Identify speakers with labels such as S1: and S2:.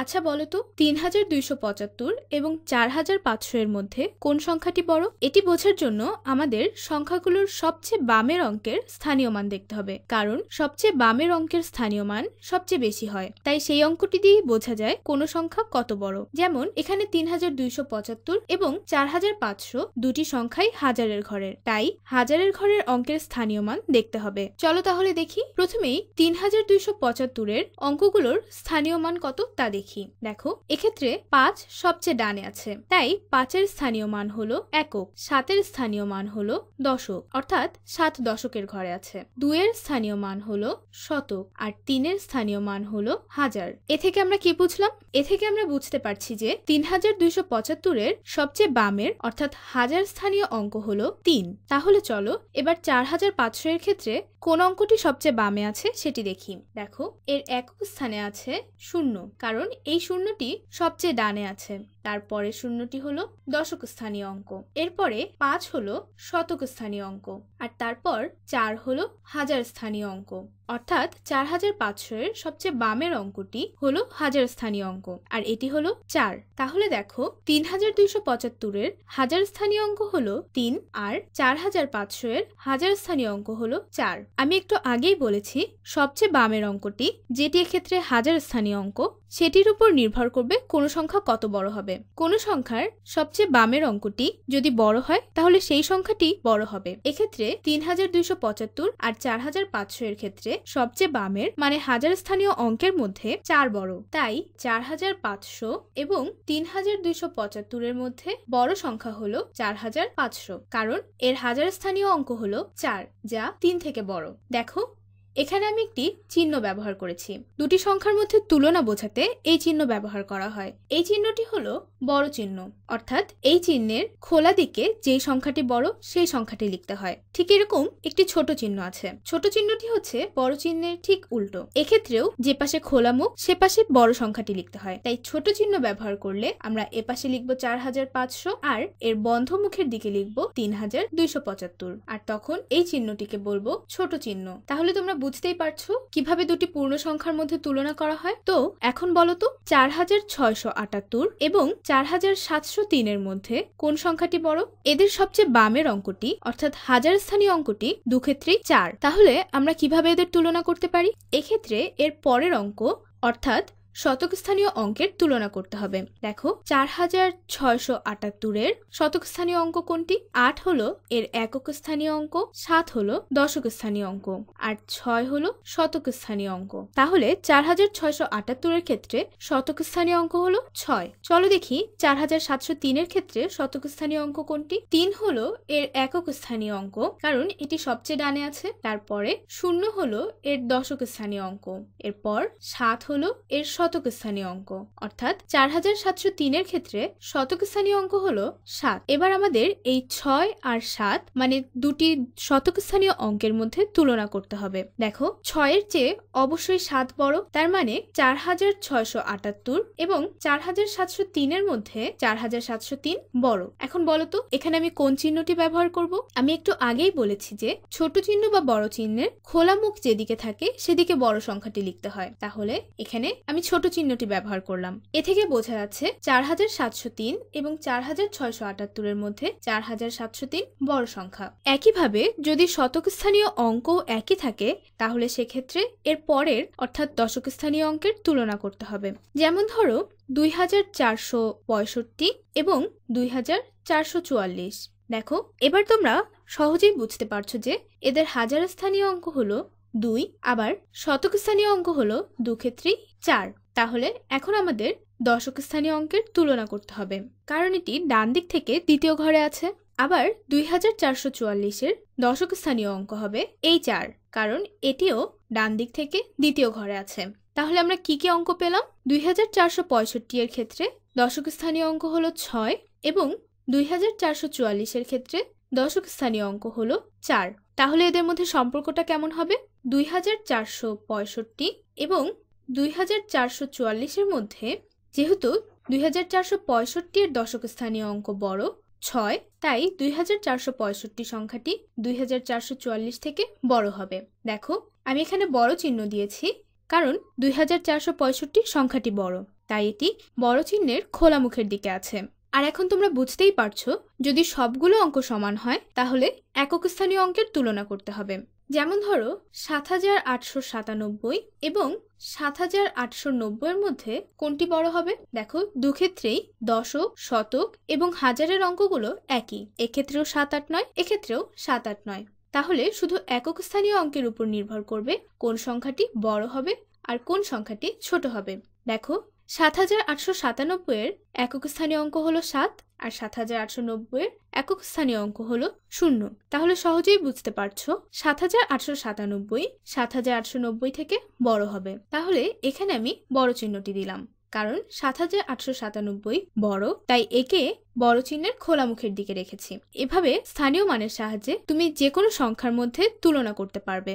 S1: আচ্ছা বলো তো তিন হাজার দুইশো পঁচাত্তর এবং চার হাজার পাঁচশো এর মধ্যে কোন সংখ্যাটি বড় এটি বোঝার জন্য আমাদের সংখ্যাগুলোর সবচেয়ে বামের অঙ্কের স্থানীয় মান দেখতে হবে কারণ সবচেয়ে বামের অঙ্কের স্থানীয় মান সবচেয়ে বেশি হয় তাই সেই অঙ্কটি দিয়ে বোঝা যায় কোন সংখ্যা কত বড় যেমন এখানে তিন হাজার দুইশো পঁচাত্তর এবং চার হাজার পাঁচশো দুটি সংখ্যাই হাজারের ঘরের তাই হাজারের ঘরের অঙ্কের স্থানীয় মান দেখতে হবে চলো তাহলে দেখি প্রথমেই তিন হাজার দুইশো পঁচাত্তরের অঙ্কগুলোর স্থানীয় মান কত তা দেখি দেখি দেখো এক্ষেত্রে পাঁচ সবচেয়ে ডানে আছে তাই পাঁচের স্থানীয় মান হলো একক সাতের স্থানীয় মান হলো দশক অর্থাৎ সাত দশকের ঘরে আছে দুয়ের স্থানীয় মান হলো শতক আর তিনের স্থানীয় মান হলো হাজার এ থেকে আমরা কি বুঝলাম এ থেকে আমরা বুঝতে পারছি যে তিন হাজার দুইশো পঁচাত্তরের সবচেয়ে বামের অর্থাৎ হাজার স্থানীয় অঙ্ক হলো তিন তাহলে চলো এবার চার হাজার পাঁচশো এর ক্ষেত্রে কোন অঙ্কটি সবচেয়ে বামে আছে সেটি দেখি দেখো এর একক স্থানে আছে শূন্য কারণ এই শূন্যটি সবচেয়ে ডানে আছে তারপরে শূন্যটি হলো দশক স্থানীয় অঙ্ক এরপরে পাঁচ হলো শতক স্থানীয় অঙ্ক আর তারপর চার হলো হাজার স্থানীয় অঙ্ক অর্থাৎ চার হাজার পাঁচশো এর সবচেয়ে বামের অঙ্কটি হলো হাজার স্থানীয় অঙ্ক আর এটি হলো চার তাহলে দেখো তিন হাজার দুইশো পঁচাত্তরের হাজার স্থানীয় অঙ্ক হলো তিন আর চার হাজার পাঁচশো এর হাজার স্থানীয় অঙ্ক হলো চার আমি একটু আগেই বলেছি সবচেয়ে বামের অঙ্কটি যেটি এক্ষেত্রে হাজার স্থানীয় অঙ্ক সেটির উপর নির্ভর করবে কোনো সংখ্যা কত বড় হবে কোনো সংখ্যার সবচেয়ে বামের অঙ্কটি যদি বড় হয় তাহলে সেই সংখ্যাটি বড় হবে এক্ষেত্রে তিন হাজার দুইশো পঁচাত্তর আর চার হাজার পাঁচশো এর ক্ষেত্রে সবচেয়ে বামের মানে হাজার স্থানীয় অঙ্কের মধ্যে চার বড় তাই চার হাজার পাঁচশো এবং তিন হাজার দুইশো পঁচাত্তরের মধ্যে বড় সংখ্যা হল চার হাজার পাঁচশো কারণ এর হাজার স্থানীয় অঙ্ক হল চার যা তিন থেকে বড় দেখো এখানে আমি একটি চিহ্ন ব্যবহার করেছি দুটি সংখ্যার মধ্যে তুলনা বোঝাতে এই চিহ্ন ব্যবহার করা হয় এই চিহ্নটি হলো বড় চিহ্ন অর্থাৎ এই চিহ্নের খোলা দিকে যে সংখ্যাটি বড় সেই সংখ্যাটি লিখতে হয় ঠিক এরকম একটি ছোট চিহ্ন আছে ছোট চিহ্নটি হচ্ছে বড় চিহ্নের ঠিক উল্টো এক্ষেত্রেও যে পাশে খোলা মুখ সে পাশে বড় সংখ্যাটি লিখতে হয় তাই ছোট চিহ্ন ব্যবহার করলে আমরা এ পাশে লিখবো চার হাজার পাঁচশো আর এর বন্ধ মুখের দিকে লিখবো তিন হাজার দুইশো পঁচাত্তর আর তখন এই চিহ্নটিকে বলবো ছোট চিহ্ন তাহলে তোমরা বুঝতেই পারছো কিভাবে দুটি পূর্ণ সংখ্যার মধ্যে তুলনা করা হয় তো এখন বলো তো চার হাজার ছয়শো আটাত্তর এবং চার হাজার সাতশো তিনের মধ্যে কোন সংখ্যাটি বড় এদের সবচেয়ে বামের অঙ্কটি অর্থাৎ হাজার স্থানীয় অঙ্কটি দুক্ষেত্রেই চার তাহলে আমরা কিভাবে এদের তুলনা করতে পারি এক্ষেত্রে এর পরের অঙ্ক অর্থাৎ শতকস্থানীয় অঙ্কের তুলনা করতে হবে দেখো চার হাজার ছয়শো আটাত্তরের শতকস্থানীয় অঙ্ক কোনটি আট হলো এর একক স্থানীয় অঙ্ক সাত হলো দশক স্থানীয় অঙ্ক আর ছয় হলো শতক স্থানীয় অঙ্ক তাহলে চার হাজার ছয়শো আটাত্তরের ক্ষেত্রে শতক স্থানীয় অঙ্ক হলো ছয় চলো দেখি চার হাজার সাতশো তিনের ক্ষেত্রে শতক স্থানীয় অঙ্ক কোনটি তিন হলো এর একক স্থানীয় অঙ্ক কারণ এটি সবচেয়ে ডানে আছে তারপরে শূন্য হলো এর দশক স্থানীয় অঙ্ক এরপর সাত হলো এর শতক স্থানীয় অঙ্ক অর্থাৎ চার হাজার সাতশো তিনের ক্ষেত্রে শতকস্থানীয় অঙ্ক হল সাত এবার আমাদের এই ছয় আর সাত মানে দুটি শতক স্থানীয় অঙ্কের মধ্যে তুলনা করতে হবে দেখো ছয়ের চেয়ে অবশ্যই সাত বড় তার মানে চার হাজার ছয়শো আটাত্তর এবং চার হাজার সাতশো তিনের মধ্যে চার হাজার সাতশো তিন বড় এখন বলতো এখানে আমি কোন চিহ্নটি ব্যবহার করব আমি একটু আগেই বলেছি যে ছোট চিহ্ন বা বড় চিহ্নের খোলা মুখ যেদিকে থাকে সেদিকে বড় সংখ্যাটি লিখতে হয় তাহলে এখানে আমি ছোট চিহ্নটি ব্যবহার করলাম এ থেকে বোঝা যাচ্ছে চার হাজার সাতশো তিন এবং চার হাজার ছয়শো এর মধ্যে চার হাজার সাতশো তিন বড় সংখ্যা একইভাবে যদি শতকস্থানীয় অঙ্ক একই থাকে তাহলে সেক্ষেত্রে এর পরের অর্থাৎ দশকস্থানীয় অঙ্কের তুলনা করতে হবে যেমন ধরো দুই হাজার চারশো পঁয়ষট্টি এবং দুই হাজার চারশো চুয়াল্লিশ দেখো এবার তোমরা সহজেই বুঝতে পারছো যে এদের হাজার স্থানীয় অঙ্ক হলো দুই আবার শতক স্থানীয় অঙ্ক হলো দুক্ষেত্রেই চার তাহলে এখন আমাদের দশক স্থানীয় অঙ্কের তুলনা করতে হবে কারণ এটি ডান দিক থেকে দ্বিতীয় ঘরে আছে আবার দুই হাজার চারশো চুয়াল্লিশের দশক স্থানীয় অঙ্ক হবে এই চার কারণ এটিও ডান দিক থেকে দ্বিতীয় ঘরে আছে তাহলে আমরা কি কি অঙ্ক পেলাম দুই হাজার চারশো পঁয়ষট্টি এর ক্ষেত্রে দশক স্থানীয় অঙ্ক হল ছয় এবং দুই হাজার চারশো চুয়াল্লিশের ক্ষেত্রে দশক স্থানীয় অঙ্ক হল চার তাহলে এদের মধ্যে সম্পর্কটা কেমন হবে দুই হাজার চারশো পঁয়ষট্টি এবং দুই হাজার চারশো চুয়াল্লিশের মধ্যে যেহেতু দুই হাজার চারশো এর দশক স্থানীয় অঙ্ক বড় ছয় তাই দুই হাজার চারশো পঁয়ষট্টি সংখ্যাটি দুই হাজার চারশো চুয়াল্লিশ থেকে বড় হবে দেখো আমি এখানে বড় চিহ্ন দিয়েছি কারণ দুই হাজার চারশো পঁয়ষট্টি সংখ্যাটি বড় তাই এটি বড় চিহ্নের খোলা মুখের দিকে আছে আর এখন তোমরা বুঝতেই পারছো যদি সবগুলো অঙ্ক সমান হয় তাহলে একক স্থানীয় অঙ্কের তুলনা করতে হবে যেমন ধরো সাত হাজার আটশো সাতানব্বই এবং সাত হাজার আটশো নব্বইয়ের মধ্যে কোনটি বড় হবে দেখো দুক্ষেত্রেই দশক শতক এবং হাজারের অঙ্কগুলো একই এক্ষেত্রেও সাত আট নয় এক্ষেত্রেও সাত আট নয় তাহলে শুধু একক স্থানীয় অঙ্কের উপর নির্ভর করবে কোন সংখ্যাটি বড় হবে আর কোন সংখ্যাটি ছোট হবে দেখো সাত হাজার আটশো সাতানব্বইয়ের একক স্থানীয় অঙ্ক হলো সাত আর সাত হাজার আটশো নব্বইয়ের একক স্থানীয় অঙ্ক হলো শূন্য তাহলে সহজেই বুঝতে পারছো সাত হাজার আটশো সাতানব্বই সাত হাজার আটশো নব্বই থেকে বড় হবে তাহলে এখানে আমি বড় চিহ্নটি দিলাম কারণ সাত হাজার আটশো সাতানব্বই বড় তাই একে বড় চিহ্নের খোলা মুখের দিকে রেখেছি এভাবে স্থানীয় মানের সাহায্যে তুমি যে কোনো সংখ্যার মধ্যে তুলনা করতে পারবে